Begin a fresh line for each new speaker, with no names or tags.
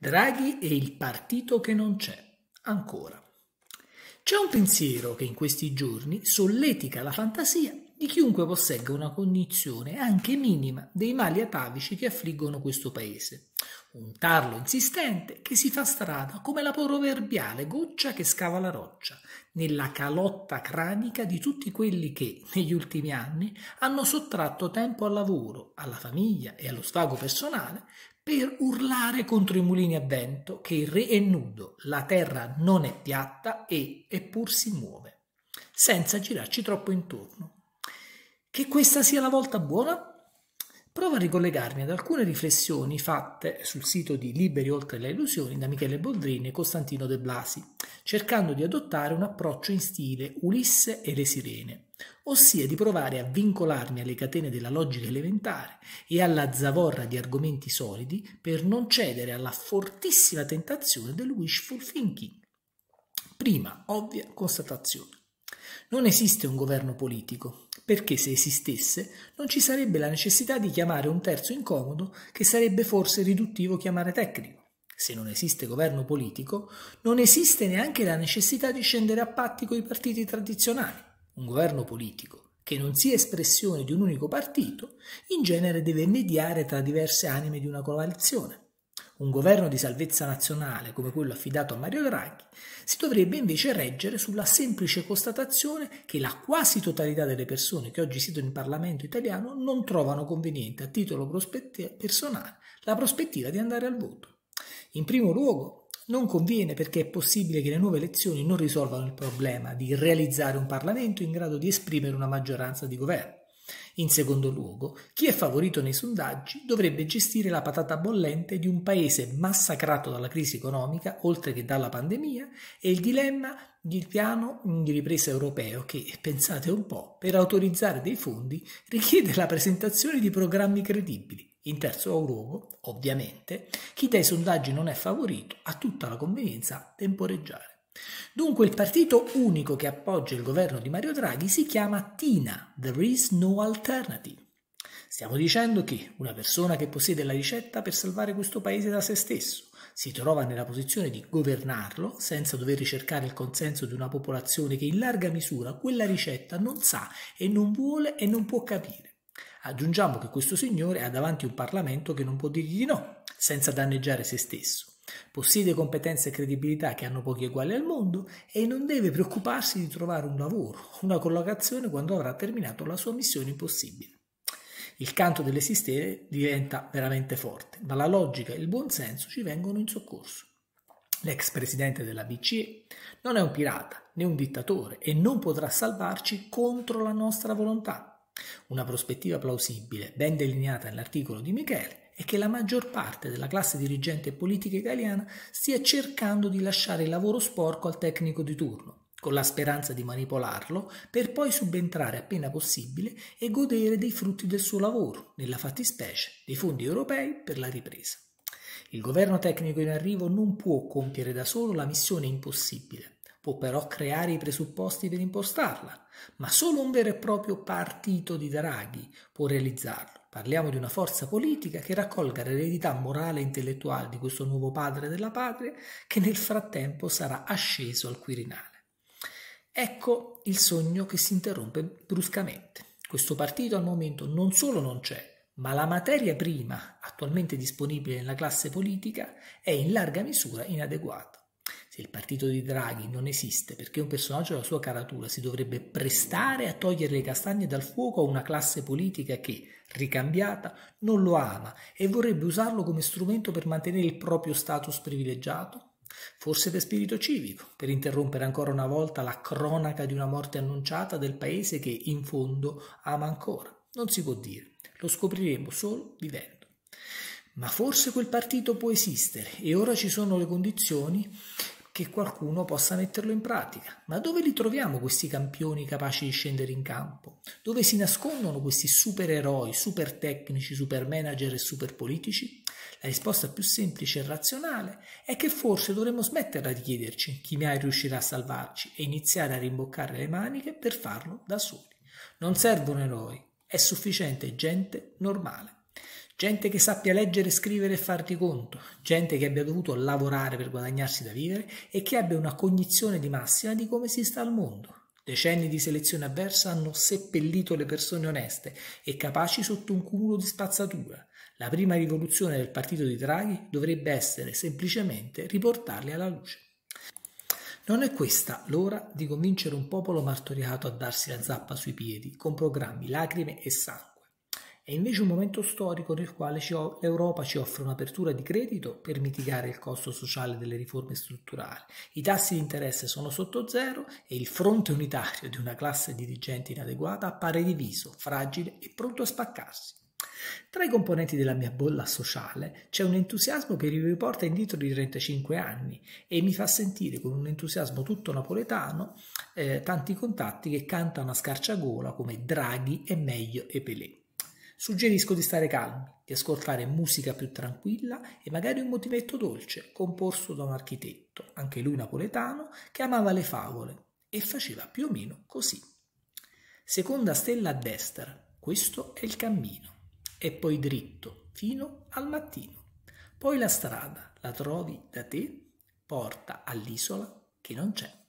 Draghi e il partito che non c'è. Ancora. C'è un pensiero che in questi giorni solletica la fantasia di chiunque possegga una cognizione anche minima dei mali atavici che affliggono questo paese. Un tarlo insistente che si fa strada come la proverbiale goccia che scava la roccia, nella calotta cranica di tutti quelli che, negli ultimi anni, hanno sottratto tempo al lavoro, alla famiglia e allo svago personale per urlare contro i mulini a vento che il re è nudo, la terra non è piatta e eppur si muove, senza girarci troppo intorno. Che questa sia la volta buona? Provo a ricollegarmi ad alcune riflessioni fatte sul sito di Liberi oltre le illusioni da Michele Boldrini e Costantino De Blasi, cercando di adottare un approccio in stile Ulisse e le sirene, ossia di provare a vincolarmi alle catene della logica elementare e alla zavorra di argomenti solidi per non cedere alla fortissima tentazione del wishful thinking. Prima ovvia constatazione. Non esiste un governo politico, perché se esistesse non ci sarebbe la necessità di chiamare un terzo incomodo che sarebbe forse riduttivo chiamare tecnico se non esiste governo politico, non esiste neanche la necessità di scendere a patti con i partiti tradizionali. Un governo politico che non sia espressione di un unico partito, in genere deve mediare tra diverse anime di una coalizione. Un governo di salvezza nazionale come quello affidato a Mario Draghi si dovrebbe invece reggere sulla semplice constatazione che la quasi totalità delle persone che oggi siedono in Parlamento italiano non trovano conveniente a titolo personale la prospettiva di andare al voto. In primo luogo, non conviene perché è possibile che le nuove elezioni non risolvano il problema di realizzare un Parlamento in grado di esprimere una maggioranza di governo. In secondo luogo, chi è favorito nei sondaggi dovrebbe gestire la patata bollente di un paese massacrato dalla crisi economica, oltre che dalla pandemia, e il dilemma del piano di ripresa europeo che, pensate un po', per autorizzare dei fondi richiede la presentazione di programmi credibili in terzo luogo, ovviamente, chi dai sondaggi non è favorito ha tutta la convenienza temporeggiare. Dunque il partito unico che appoggia il governo di Mario Draghi si chiama TINA, There is no alternative. Stiamo dicendo che una persona che possiede la ricetta per salvare questo paese da se stesso si trova nella posizione di governarlo senza dover ricercare il consenso di una popolazione che in larga misura quella ricetta non sa e non vuole e non può capire. Aggiungiamo che questo signore ha davanti un Parlamento che non può dirgli di no, senza danneggiare se stesso. Possiede competenze e credibilità che hanno pochi uguali al mondo e non deve preoccuparsi di trovare un lavoro, una collocazione quando avrà terminato la sua missione impossibile. Il canto delle sistere diventa veramente forte, ma la logica e il buonsenso ci vengono in soccorso. L'ex presidente della BCE non è un pirata né un dittatore e non potrà salvarci contro la nostra volontà una prospettiva plausibile, ben delineata nell'articolo di Michele, è che la maggior parte della classe dirigente politica italiana stia cercando di lasciare il lavoro sporco al tecnico di turno, con la speranza di manipolarlo per poi subentrare appena possibile e godere dei frutti del suo lavoro, nella fattispecie dei fondi europei per la ripresa. Il governo tecnico in arrivo non può compiere da solo la missione impossibile può però creare i presupposti per impostarla, ma solo un vero e proprio partito di Draghi può realizzarlo. Parliamo di una forza politica che raccolga l'eredità morale e intellettuale di questo nuovo padre della patria che nel frattempo sarà asceso al Quirinale. Ecco il sogno che si interrompe bruscamente. Questo partito al momento non solo non c'è, ma la materia prima attualmente disponibile nella classe politica è in larga misura inadeguata se il partito di Draghi non esiste perché un personaggio della sua caratura si dovrebbe prestare a togliere le castagne dal fuoco a una classe politica che, ricambiata, non lo ama e vorrebbe usarlo come strumento per mantenere il proprio status privilegiato? Forse per spirito civico, per interrompere ancora una volta la cronaca di una morte annunciata del paese che, in fondo, ama ancora? Non si può dire, lo scopriremo solo vivendo. Ma forse quel partito può esistere e ora ci sono le condizioni che qualcuno possa metterlo in pratica. Ma dove li troviamo questi campioni capaci di scendere in campo? Dove si nascondono questi supereroi, super tecnici, super manager e super politici? La risposta più semplice e razionale è che forse dovremmo smetterla di chiederci chi mai riuscirà a salvarci e iniziare a rimboccare le maniche per farlo da soli. Non servono eroi, è sufficiente gente normale gente che sappia leggere, scrivere e farti conto, gente che abbia dovuto lavorare per guadagnarsi da vivere e che abbia una cognizione di massima di come si sta al mondo. Decenni di selezione avversa hanno seppellito le persone oneste e capaci sotto un cumulo di spazzatura. La prima rivoluzione del partito di Draghi dovrebbe essere semplicemente riportarli alla luce. Non è questa l'ora di convincere un popolo martoriato a darsi la zappa sui piedi con programmi, lacrime e sangue. È invece un momento storico nel quale l'Europa ci offre un'apertura di credito per mitigare il costo sociale delle riforme strutturali. I tassi di interesse sono sotto zero e il fronte unitario di una classe dirigente inadeguata appare diviso, fragile e pronto a spaccarsi. Tra i componenti della mia bolla sociale c'è un entusiasmo che mi riporta indietro di 35 anni e mi fa sentire con un entusiasmo tutto napoletano eh, tanti contatti che cantano a scarciagola come Draghi e meglio e Pelé. Suggerisco di stare calmi, di ascoltare musica più tranquilla e magari un motivetto dolce composto da un architetto, anche lui napoletano, che amava le favole e faceva più o meno così. Seconda stella a destra, questo è il cammino, e poi dritto fino al mattino. Poi la strada la trovi da te, porta all'isola che non c'è.